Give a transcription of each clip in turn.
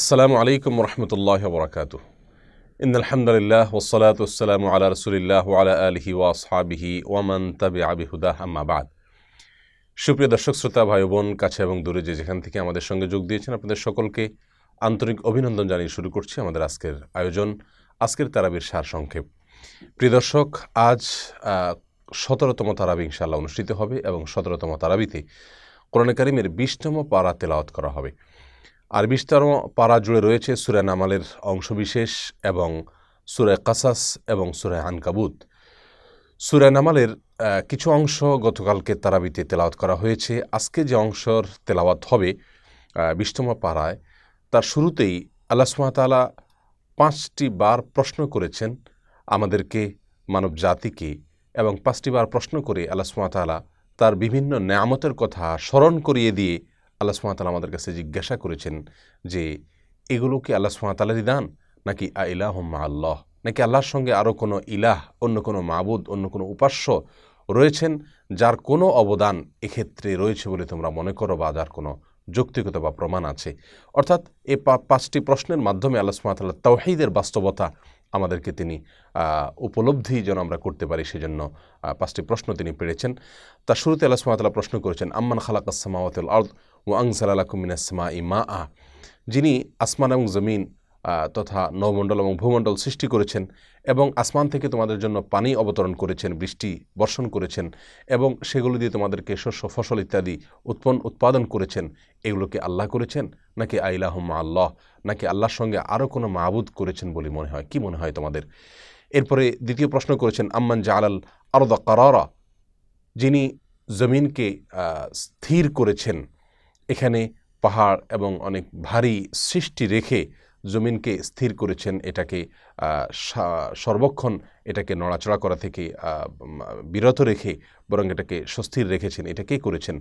আসসালামু আলাইকুম রহমতুল্লাহ বরকাত ইন আলহামদুলিল্লাহ ওসলাত ওসালাম আলা রসুলিল্লাহ আলা আলহি ওয়াসহাবিহি ওয়ামান তাবি আবি হুদা আম্মাবাদ সুপ্রিয় দর্শক শ্রোতা ভাই বোন কাছে এবং দূরে যে যেখান থেকে আমাদের সঙ্গে যোগ দিয়েছেন আপনাদের সকলকে আন্তরিক অভিনন্দন জানিয়ে শুরু করছি আমাদের আজকের আয়োজন আজকের তারাবির সার সংক্ষেপ প্রিয় দর্শক আজ সতেরোতম তারাবি ইনশাল্লাহ অনুষ্ঠিত হবে এবং সতেরোতম তারাবিতে কোরআন কারিমের বিশতম পারা তেলাওয়াত করা হবে আর বিস্তার পাড়া জুড়ে রয়েছে সুরে নামালের অংশবিশেষ এবং সুরে কাসাস এবং সুরে হানকাবুত সুরে নামালের কিছু অংশ গতকালকে তারাবিতে তেলাওয়াত করা হয়েছে আজকে যে অংশর তেলাওয়াত হবে বিষ্টমা পাড়ায় তার শুরুতেই আল্লাহ সুমাতালা পাঁচটি বার প্রশ্ন করেছেন আমাদেরকে মানব জাতিকে এবং পাঁচটি বার প্রশ্ন করে আল্লাহ সুমাতালা তার বিভিন্ন নিয়ামতের কথা স্মরণ করিয়ে দিয়ে আল্লাহ তালা আমাদের কাছে জিজ্ঞাসা করেছেন যে এগুলো কি আল্লাহ সুমাতালারই দান নাকি আ ইলাহ মা আল্লাহ নাকি আল্লাহর সঙ্গে আরও কোনো ইলাহ অন্য কোনো মাবুদ অন্য কোনো উপাস্য রয়েছেন যার কোনো অবদান এক্ষেত্রে রয়েছে বলে তোমরা মনে করো বা যার কোনো যৌক্তিকতা বা প্রমাণ আছে অর্থাৎ এ পাঁচটি প্রশ্নের মাধ্যমে আল্লাহ সুমাতাল্লাহ তাওহিদের বাস্তবতা আমাদেরকে তিনি উপলব্ধি যেন আমরা করতে পারি সেজন্য পাঁচটি প্রশ্ন তিনি পেরেছেন তার শুরুতে আল্লাহ সুমাতাল্লাহ প্রশ্ন করেছেন আম্মান খালাকাসমাওয়াতুল আর্দ ও আংসালাকুমিনাসমা ইমা আ যিনি আসমান এবং জমিন তথা নৌমণ্ডল এবং ভূমণ্ডল সৃষ্টি করেছেন এবং আসমান থেকে তোমাদের জন্য পানি অবতরণ করেছেন বৃষ্টি বর্ষণ করেছেন এবং সেগুলো দিয়ে তোমাদেরকে শস্য ফসল ইত্যাদি উৎপন্ন উৎপাদন করেছেন এগুলোকে আল্লাহ করেছেন নাকি মা আল্লাহ নাকি আল্লাহর সঙ্গে আরও কোনো মাহবুদ করেছেন বলে মনে হয় কি মনে হয় তোমাদের এরপরে দ্বিতীয় প্রশ্ন করেছেন আম্মান জালাল আরদা কারারা যিনি জমিনকে স্থির করেছেন এখানে পাহাড় এবং অনেক ভারী সৃষ্টি রেখে জমিনকে স্থির করেছেন এটাকে সর্বক্ষণ এটাকে নড়াচড়া করা থেকে বিরত রেখে বরং এটাকে সস্থির রেখেছেন কে করেছেন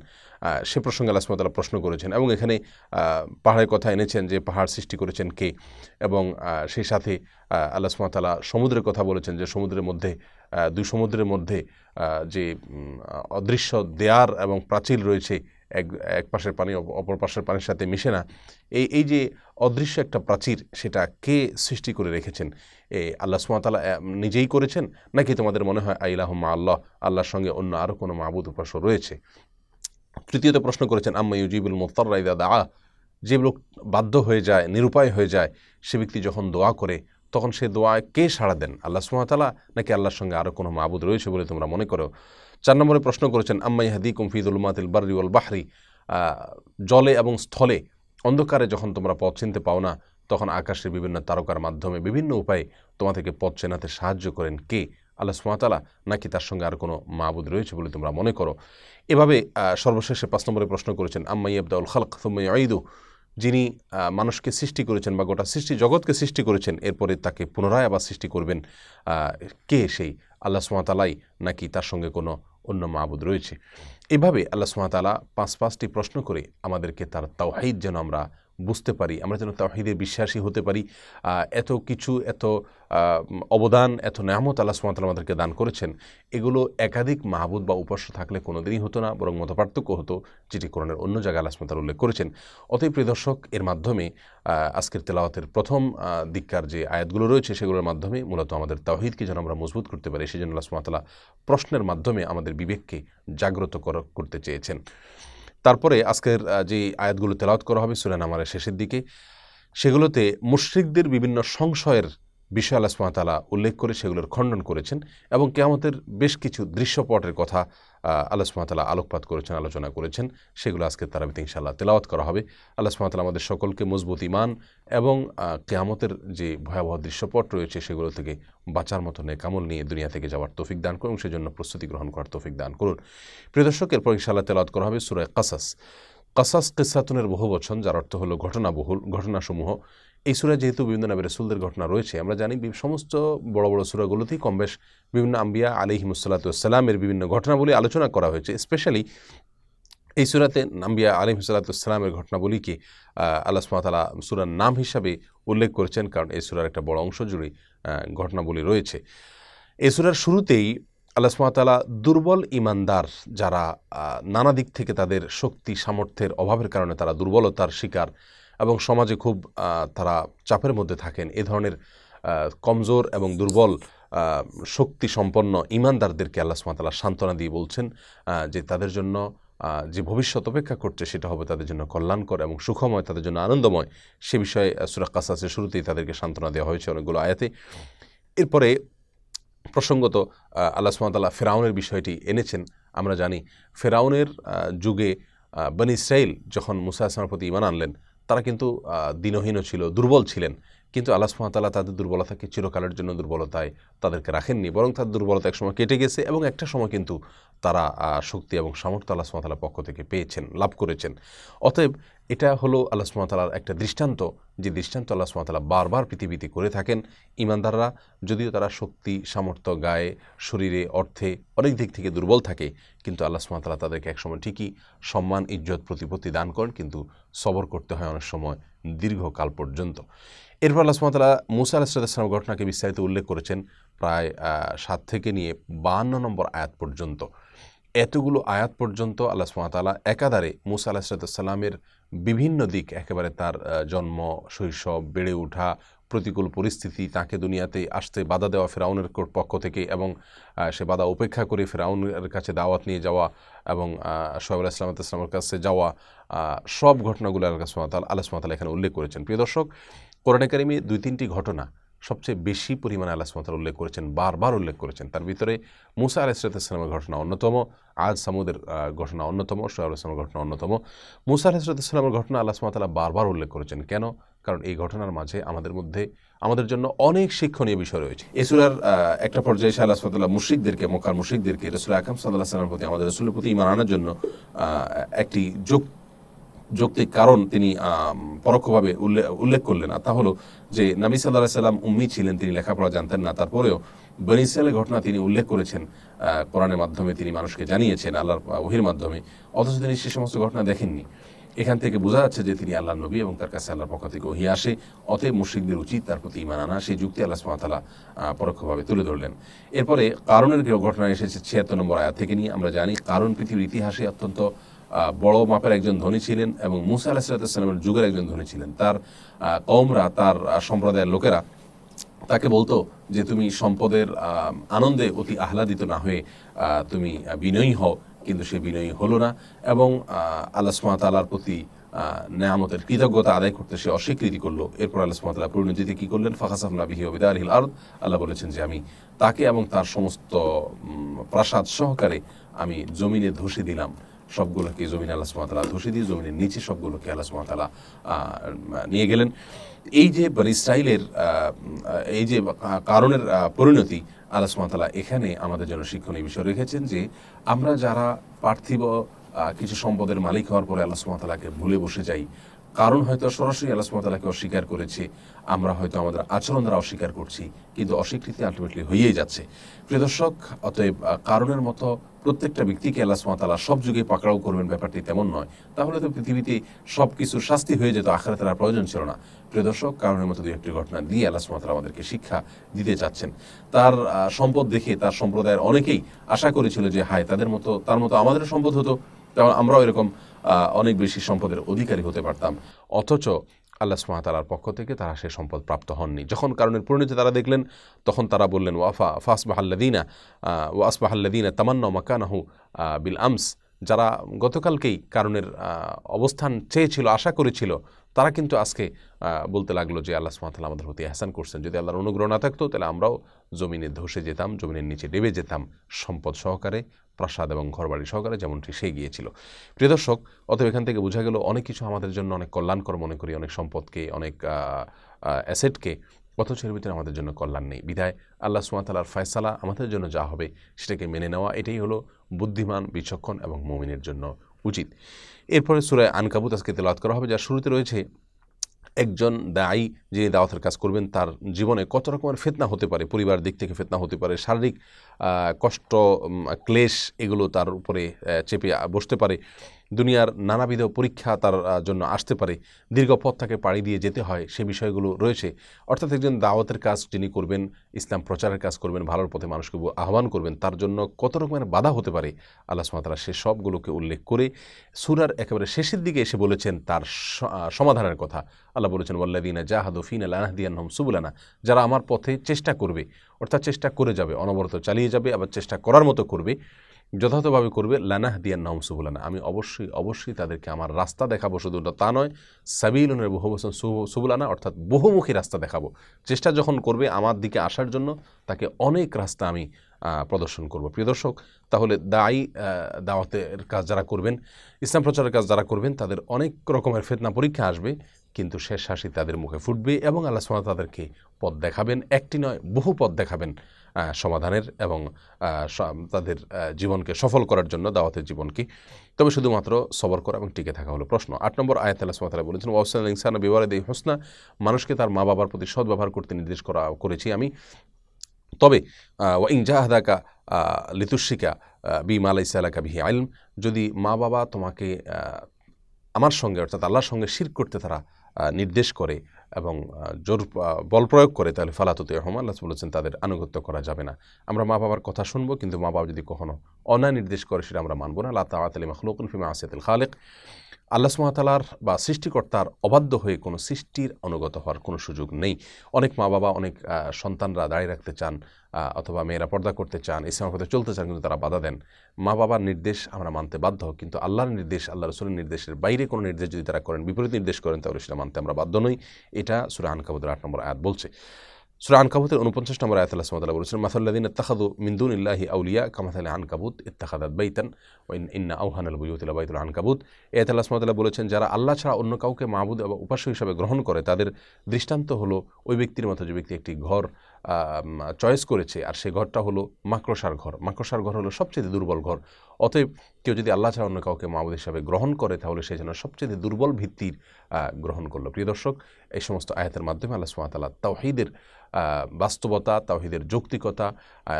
সে প্রসঙ্গে আলাসমতলা প্রশ্ন করেছেন এবং এখানে পাহাড়ের কথা এনেছেন যে পাহাড় সৃষ্টি করেছেন কে এবং সেই সাথে আলাসমতলা সমুদ্রের কথা বলেছেন যে সমুদ্রের মধ্যে দুই সমুদ্রের মধ্যে যে অদৃশ্য দেয়ার এবং প্রাচীর রয়েছে এক এক পাশের পানি অপর পাশের পানির সাথে মিশে না এই এই যে অদৃশ্য একটা প্রাচীর সেটা কে সৃষ্টি করে রেখেছেন এ আল্লাহ সুমাতালা নিজেই করেছেন নাকি তোমাদের মনে হয় আইলাহম্মা আল্লাহ আল্লাহর সঙ্গে অন্য আরও কোনো মাহবুদ উপাস রয়েছে তৃতীয়ত প্রশ্ন করেছেন আম্মা ইউজিবুল মুফতার দাদা দা যে লোক বাধ্য হয়ে যায় নিরুপায় হয়ে যায় সে ব্যক্তি যখন দোয়া করে তখন সে দোয়ায় কে সাড়া দেন আল্লাহ সুমাতালা নাকি আল্লাহর সঙ্গে আরও কোনো মাহবুদ রয়েছে বলে তোমরা মনে করো চার নম্বরে প্রশ্ন করেছেন আম্মাই হাদি কুমফিদুল মাতিল বার্রি ওয়াল বাহরি জলে এবং স্থলে অন্ধকারে যখন তোমরা পথ চিনতে পাও না তখন আকাশের বিভিন্ন তারকার মাধ্যমে বিভিন্ন উপায়ে তোমাদেরকে পথ চেনাতে সাহায্য করেন কে আল্লাহ সুমাতালা নাকি তার সঙ্গে আর কোনো মাহবুদ রয়েছে বলে তোমরা মনে করো এভাবে সর্বশেষে পাঁচ নম্বরে প্রশ্ন করেছেন আম্মাই আব্দাউল খালক সুম্মাই আইদু যিনি মানুষকে সৃষ্টি করেছেন বা গোটা সৃষ্টি জগৎকে সৃষ্টি করেছেন এরপরে তাকে পুনরায় আবার সৃষ্টি করবেন কে সেই আল্লাহ সুমাতালাই নাকি তার সঙ্গে কোনো অন্য মাহবুদ রয়েছে এভাবে আল্লাহ সুমাতালা পাঁচ পাঁচটি প্রশ্ন করে আমাদেরকে তার তাওহাইদ যেন আমরা বুঝতে পারি আমরা যেন তাহিদে বিশ্বাসী হতে পারি এত কিছু এত অবদান এত নামত আল্লাহ সুমাতাল আমাদেরকে দান করেছেন এগুলো একাধিক মাহবুদ বা উপাস্য থাকলে কোনো দিনই হতো না বরং মতপার্থক্য হতো যেটি কোরআনের অন্য জায়গায় আল্লাহ সুমাতাল উল্লেখ করেছেন অতএব প্রিয়দর্শক এর মাধ্যমে আজকের তেলাওয়াতের প্রথম দিককার যে আয়াতগুলো রয়েছে সেগুলোর মাধ্যমে মূলত আমাদের তাহিদকে যেন আমরা মজবুত করতে পারি জন্য আল্লাহ সুমাতালা প্রশ্নের মাধ্যমে আমাদের বিবেককে জাগ্রত করতে চেয়েছেন তারপরে আজকের যে আয়াতগুলো তেলাওয়াত করা হবে সুরেন আমারের শেষের দিকে সেগুলোতে মুশ্রিকদের বিভিন্ন সংশয়ের বিষয় আল্লাহ সুমাতালা উল্লেখ করে সেগুলোর খণ্ডন করেছেন এবং কেয়ামতের বেশ কিছু দৃশ্যপটের কথা আল্লাহ সুমাতালা আলোকপাত করেছেন আলোচনা করেছেন সেগুলো আজকে তারা তারাবিতে ইনশাআল্লাহ তেলাওয়াত করা হবে আল্লাহ সুমাতালা আমাদের সকলকে মজবুত ইমান এবং কেয়ামতের যে ভয়াবহ দৃশ্যপট রয়েছে সেগুলো থেকে বাঁচার মতো কামল নিয়ে দুনিয়া থেকে যাওয়ার তৌফিক দান করুন সেজন্য প্রস্তুতি গ্রহণ করার তৌফিক দান করুন প্রিয় দর্শক এরপর ইনশাল্লাহ তেলাওয়াত করা হবে সুরায় কাসাস কাসাস কিসাতুনের বহু বচন যার অর্থ হলো ঘটনাবহুল ঘটনাসমূহ এই সুরা যেহেতু বিভিন্ন নামে রসুলদের ঘটনা রয়েছে আমরা জানি সমস্ত বড় বড় সুরাগুলোতেই কম বেশ বিভিন্ন আম্বিয়া আলিহিমসাল্লাতুসাল্লামের বিভিন্ন ঘটনাবলী আলোচনা করা হয়েছে স্পেশালি এই সুরাতে নাম্বিয়া আলিম সাল্লাতুসলামের ঘটনাবলীকে আল্লাহ সুমাতালা সুরার নাম হিসাবে উল্লেখ করেছেন কারণ এই সুরার একটা বড় অংশ জুড়ে ঘটনাবলী রয়েছে এই সুরার শুরুতেই আল্লাহ সুমাতালা দুর্বল ইমানদার যারা নানা দিক থেকে তাদের শক্তি সামর্থ্যের অভাবের কারণে তারা দুর্বলতার শিকার এবং সমাজে খুব তারা চাপের মধ্যে থাকেন এ ধরনের কমজোর এবং দুর্বল শক্তি সম্পন্ন ইমানদারদেরকে আল্লাহ সুমাতালা সান্ত্বনা দিয়ে বলছেন যে তাদের জন্য যে ভবিষ্যৎ অপেক্ষা করছে সেটা হবে তাদের জন্য কল্যাণকর এবং সুখময় তাদের জন্য আনন্দময় সে বিষয়ে সুরক্ষা সাসের শুরুতেই তাদেরকে সান্ত্বনা দেওয়া হয়েছে অনেকগুলো আয়াতে এরপরে প্রসঙ্গত আল্লাহ সুমাতাল্লাহ ফেরাউনের বিষয়টি এনেছেন আমরা জানি ফেরাউনের যুগে বনি সাইল যখন মুসা আসলামের প্রতি ইমান আনলেন তারা কিন্তু দিনহীনও ছিল দুর্বল ছিলেন কিন্তু আল্লাহ সুহামতাল্লাহ তাদের দুর্বলতাকে চিরকালের জন্য দুর্বলতায় তাদেরকে রাখেননি বরং তাদের দুর্বলতা একসময় কেটে গেছে এবং একটা সময় কিন্তু তারা শক্তি এবং সামর্থ্য আল্লাহ সুহামতাল্লাহ পক্ষ থেকে পেয়েছেন লাভ করেছেন অতএব এটা হলো আল্লাহ সুমাতালার একটা দৃষ্টান্ত যে দৃষ্টান্ত আল্লাহ সুমাতালা বারবার পৃথিবীতে করে থাকেন ইমানদাররা যদিও তারা শক্তি সামর্থ্য গায়ে শরীরে অর্থে অনেক দিক থেকে দুর্বল থাকে কিন্তু আল্লাহ সুমাতালা তাদেরকে একসময় ঠিকই সম্মান ইজ্জত প্রতিপত্তি দান করেন কিন্তু সবর করতে হয় অনেক সময় দীর্ঘকাল পর্যন্ত এরপর আল্লাহ মুসা আলাহিসাম ঘটনাকে বিস্তারিত উল্লেখ করেছেন প্রায় সাত থেকে নিয়ে বাহান্ন নম্বর আয়াত পর্যন্ত এতগুলো আয়াত পর্যন্ত আল্লাহ সুমাতালা একাধারে মুসা আলাহিসাল্লামের বিভিন্ন দিক একেবারে তার জন্ম শৈশব বেড়ে ওঠা প্রতিকূল পরিস্থিতি তাকে দুনিয়াতে আসতে বাধা দেওয়া ফেরাউনের পক্ষ থেকে এবং সে বাধা উপেক্ষা করে ফেরাউনের কাছে দাওয়াত নিয়ে যাওয়া এবং সোহেব আল্লাহ ইসলামাত কাছে যাওয়া সব ঘটনাগুলো আল্লাহ সুমাতাল আল্লাহ সুমাতাল এখানে উল্লেখ করেছেন প্রিয় দর্শক কোরআন একাডেমি দুই তিনটি ঘটনা সবচেয়ে বেশি পরিমাণে আল্লাহ সামতাল উল্লেখ করেছেন বারবার উল্লেখ করেছেন তার ভিতরে মুসা আলাহিসামের ঘটনা অন্যতম আজ সামুদের ঘটনা অন্যতম সোহাব ইসলামের ঘটনা অন্যতম মুসা আলাহিসামের ঘটনা আল্লাহ সুমতাল্লাহ বারবার উল্লেখ করেছেন কেন কারণ এই ঘটনার মাঝে আমাদের মধ্যে আমাদের জন্য অনেক শিক্ষণীয় বিষয় রয়েছে এসুরার একটা পর্যায়ে শাহ আল্লাহ মুশিকদেরকে মোকার মুশিকদেরকে রসুল আকাম সাল্লাহ সাল্লামের প্রতি আমাদের রসুলের প্রতি ইমান আনার জন্য একটি যুক্ত যৌক্তিক কারণ তিনি পরোক্ষভাবে উল্লেখ করলেন আর তা হলো যে নাবি সাল্লাহ সাল্লাম উম্মি ছিলেন তিনি লেখাপড়া জানতেন না তারপরেও বেনিসিয়ালের ঘটনা তিনি উল্লেখ করেছেন কোরআনের মাধ্যমে তিনি মানুষকে জানিয়েছেন আল্লাহর ওহির মাধ্যমে অথচ তিনি সে সমস্ত ঘটনা দেখেননি এখান থেকে বোঝা যাচ্ছে যে তিনি আল্লাহ নবী এবং তার কাছে আল্লাহর পক্ষ থেকে ওহি আসে অতএব মুশ্রিকদের উচিত তার প্রতি ইমান আনা সেই যুক্তি আল্লাহ সুমাতালা পরোক্ষভাবে তুলে ধরলেন এরপরে কারণের ঘটনা এসেছে ছিয়াত্তর নম্বর আয়াত থেকে নিয়ে আমরা জানি কারণ পৃথিবীর ইতিহাসে অত্যন্ত বড় মাপের একজন ধনী ছিলেন এবং মুসা আলাহিসাল্লামের যুগের একজন ধনী ছিলেন তার কমরা তার সম্প্রদায়ের লোকেরা তাকে বলতো যে তুমি সম্পদের আনন্দে অতি আহ্লাদিত না হয়ে তুমি বিনয়ী হও কিন্তু সে বিনয়ী হলো না এবং আল্লাহ সুমাতালার প্রতি নেয়ামতের কৃতজ্ঞতা আদায় করতে সে অস্বীকৃতি করলো এরপর আল্লাহ পরিণতিতে কী করলেন ফাখাসাফলা বিহি ওবিদা আলহিল আর আল্লাহ বলেছেন যে আমি তাকে এবং তার সমস্ত প্রাসাদ সহকারে আমি জমিনে ধসে দিলাম সবগুলোকে জমিন আল্লাহ সুমাতালা ধসে দিয়ে জমিনের নিচে সবগুলোকে আল্লাহ সুমাতালা নিয়ে গেলেন এই যে মানে ইসরায়েলের এই যে কারণের পরিণতি আল্লাহ সুমাতালা এখানে আমাদের জন্য শিক্ষণীয় বিষয় রেখেছেন যে আমরা যারা পার্থিব কিছু সম্পদের মালিক হওয়ার পরে আল্লাহ সুমাতালাকে ভুলে বসে যাই কারণ হয়তো সরাসরি আলাসমতালাকে অস্বীকার করেছি আমরা হয়তো আমাদের আচরণ দ্বারা অস্বীকার করছি কিন্তু অস্বীকৃতি আলটিমেটলি হয়েই যাচ্ছে প্রিয় দর্শক অতএব কারণের মতো প্রত্যেকটা ব্যক্তিকে আল্লাহ সুমাতালা সব যুগে পাকড়াও করবেন ব্যাপারটি তেমন নয় তাহলে তো পৃথিবীতে সব কিছু শাস্তি হয়ে যেত আখারে তার প্রয়োজন ছিল না প্রিয় দর্শক কারণের মতো দু একটি ঘটনা দিয়ে আল্লাহ আমাদেরকে শিক্ষা দিতে চাচ্ছেন তার সম্পদ দেখে তার সম্প্রদায়ের অনেকেই আশা করেছিল যে হায় তাদের মতো তার মতো আমাদের সম্পদ হতো তেমন আমরাও এরকম অনেক বেশি সম্পদের অধিকারী হতে পারতাম অথচ আল্লাহ সুমাতালার পক্ষ থেকে তারা সে সম্পদ প্রাপ্ত হননি যখন কারণের পরিণতি তারা দেখলেন তখন তারা বললেন ওয়াফা ফাসবাহাল্লাদিনা ওয়াসবাহাল্লাদিনা তামান্ন মাকানাহু বিল আমস যারা গতকালকেই কারণের অবস্থান চেয়েছিল আশা করেছিল তারা কিন্তু আজকে বলতে লাগলো যে আল্লাহ সুমাতাল আমাদের প্রতি আহসান করছেন যদি আল্লাহর অনুগ্রহ না থাকতো তাহলে আমরাও জমিনে ধসে যেতাম জমিনের নিচে ডেবে যেতাম সম্পদ সহকারে প্রাসাদ এবং ঘরবাড়ি সহকারে যেমনটি সে গিয়েছিল প্রিয় দর্শক অতএব এখান থেকে বোঝা গেল অনেক কিছু আমাদের জন্য অনেক কল্যাণকর মনে করি অনেক সম্পদকে অনেক অ্যাসেটকে অথচ এর ভিতরে আমাদের জন্য কল্যাণ নেই বিধায় আল্লাহ সুমাতালার ফয়সালা আমাদের জন্য যা হবে সেটাকে মেনে নেওয়া এটাই হলো বুদ্ধিমান বিচক্ষণ এবং মমিনের জন্য উচিত এরপরে সুরায় আনকাবুত আজকে তেলাত করা হবে যার শুরুতে রয়েছে একজন দায়ী যিনি দাওয়াতের কাজ করবেন তার জীবনে কত রকমের ফেতনা হতে পারে পরিবার দিক থেকে ফেতনা হতে পারে শারীরিক কষ্ট ক্লেশ এগুলো তার উপরে চেপে বসতে পারে দুনিয়ার নানাবিধ পরীক্ষা তার জন্য আসতে পারে দীর্ঘ পথ তাকে পাড়ি দিয়ে যেতে হয় সে বিষয়গুলো রয়েছে অর্থাৎ একজন দাওয়াতের কাজ যিনি করবেন ইসলাম প্রচারের কাজ করবেন ভালোর পথে মানুষকে আহ্বান করবেন তার জন্য কত রকমের বাধা হতে পারে আল্লাহ সুমাতারা সে সবগুলোকে উল্লেখ করে সুরার একেবারে শেষের দিকে এসে বলেছেন তার সমাধানের কথা আল্লাহ বলেছেন ওল্লাদিনা জাহাদুফিন আল্লাহদিয়ানহম সুবুলানা যারা আমার পথে চেষ্টা করবে অর্থাৎ চেষ্টা করে যাবে অনবরত চালিয়ে যাবে আবার চেষ্টা করার মতো করবে যথাযথভাবে করবে লানাহ দিয়ান সুবুলানা আমি অবশ্যই অবশ্যই তাদেরকে আমার রাস্তা দেখাবো শুধু তা নয় বহু বসন সুবুলানা অর্থাৎ বহুমুখী রাস্তা দেখাবো চেষ্টা যখন করবে আমার দিকে আসার জন্য তাকে অনেক রাস্তা আমি প্রদর্শন করব প্রিয় দর্শক তাহলে দায়ী দাওয়াতের কাজ যারা করবেন ইসলাম প্রচারের কাজ যারা করবেন তাদের অনেক রকমের ফেতনা পরীক্ষা আসবে কিন্তু শেষ হাসি তাদের মুখে ফুটবে এবং আল্লাহ সোনা তাদেরকে পথ দেখাবেন একটি নয় বহু পথ দেখাবেন সমাধানের এবং তাদের জীবনকে সফল করার জন্য দাওয়াতের জীবনকে তবে শুধুমাত্র সবর করা এবং টিকে থাকা হলো প্রশ্ন আট নম্বর আয়াতাল্লাহ সুমাতালা বলেছেন ওয়াসাল ইনসান দেই হোসনা মানুষকে তার মা বাবার প্রতি সদ্ব্যবহার করতে নির্দেশ করা করেছি আমি তবে ইংজাহাদাকা লিতুশিকা বি মালাইসা আলাকা বিহি আইলম যদি মা বাবা তোমাকে আমার সঙ্গে অর্থাৎ আল্লাহর সঙ্গে শির করতে তারা নির্দেশ করে এবং জোর বল প্রয়োগ করে তাহলে ফালাতুতে রহম আল্লাহ বলেছেন তাদের আনুগত্য করা যাবে না আমরা মা বাবার কথা শুনবো কিন্তু মা বাবা যদি কখনো অন্যায় নির্দেশ করে সেটা আমরা মানবো না আল্লাহ তাআলা মখলুকুল ফিমা আসিয়াতুল খালেক আল্লাহ সুমাতালার বা সৃষ্টিকর্তার অবাধ্য হয়ে কোনো সৃষ্টির অনুগত হওয়ার কোনো সুযোগ নেই অনেক মা বাবা অনেক সন্তানরা দাঁড়িয়ে রাখতে চান অথবা মেয়েরা পর্দা করতে চান ইসলামের পথে চলতে চান কিন্তু তারা বাধা দেন মা বাবার নির্দেশ আমরা মানতে বাধ্য কিন্তু আল্লাহর নির্দেশ আল্লাহ রসুলের নির্দেশের বাইরে কোনো নির্দেশ যদি তারা করেন বিপরীত নির্দেশ করেন তাহলে সেটা মানতে আমরা বাধ্য নই এটা সুরাহান আনকাবুদ্দুর আট নম্বর আয়াত বলছে সুরা আনকাবুতের উনপঞ্চাশ নম্বর আয়তাল সুমতাল্লাহ বলেছেন মাসাল্লাদিন তাহাদু মিন্দুন ইল্লাহি আউলিয়া কামাতাল্লাহ আনকাবুত ইত্তাখাদাত বাইতান ইন্না আউহান আল বুয়ুতুল্লাহ বাইতুল আনকাবুত এ আয়াতুল্লাহ বলেছেন যারা আল্লাহ ছাড়া অন্য কাউকে মাহবুদ বা উপাস্য হিসাবে গ্রহণ করে তাদের দৃষ্টান্ত হলো ওই ব্যক্তির মতো যে ব্যক্তি একটি ঘর চয়েস করেছে আর সেই ঘরটা হলো মাকড়সার ঘর মাকড়সার ঘর হলো সবচেয়ে দুর্বল ঘর অতএব কেউ যদি আল্লাহ ছাড়া অন্য কাউকে মাহবুদ হিসাবে গ্রহণ করে তাহলে সে যেন সবচেয়ে দুর্বল ভিত্তির গ্রহণ করলো প্রিয় দর্শক এই সমস্ত আয়াতের মাধ্যমে আল্লাহ সুমাতাল্লাহ তাওহিদের বাস্তবতা তাওহিদের যৌক্তিকতা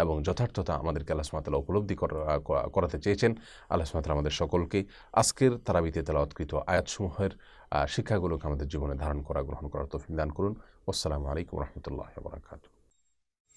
এবং যথার্থতা আমাদেরকে আল্লাহ সুমাতাল্লাহ উপলব্ধি করাতে চেয়েছেন আল্লাহ সুমাতাল্লাহ আমাদের সকলকে আজকের তারাবিতে তেলাওয়াতকৃত আয়াতসমূহের শিক্ষাগুলোকে আমাদের জীবনে ধারণ করা গ্রহণ করার তৌফিক দান করুন আসসালামু আলাইকুম রহমতুল্লাহ বরাকাতু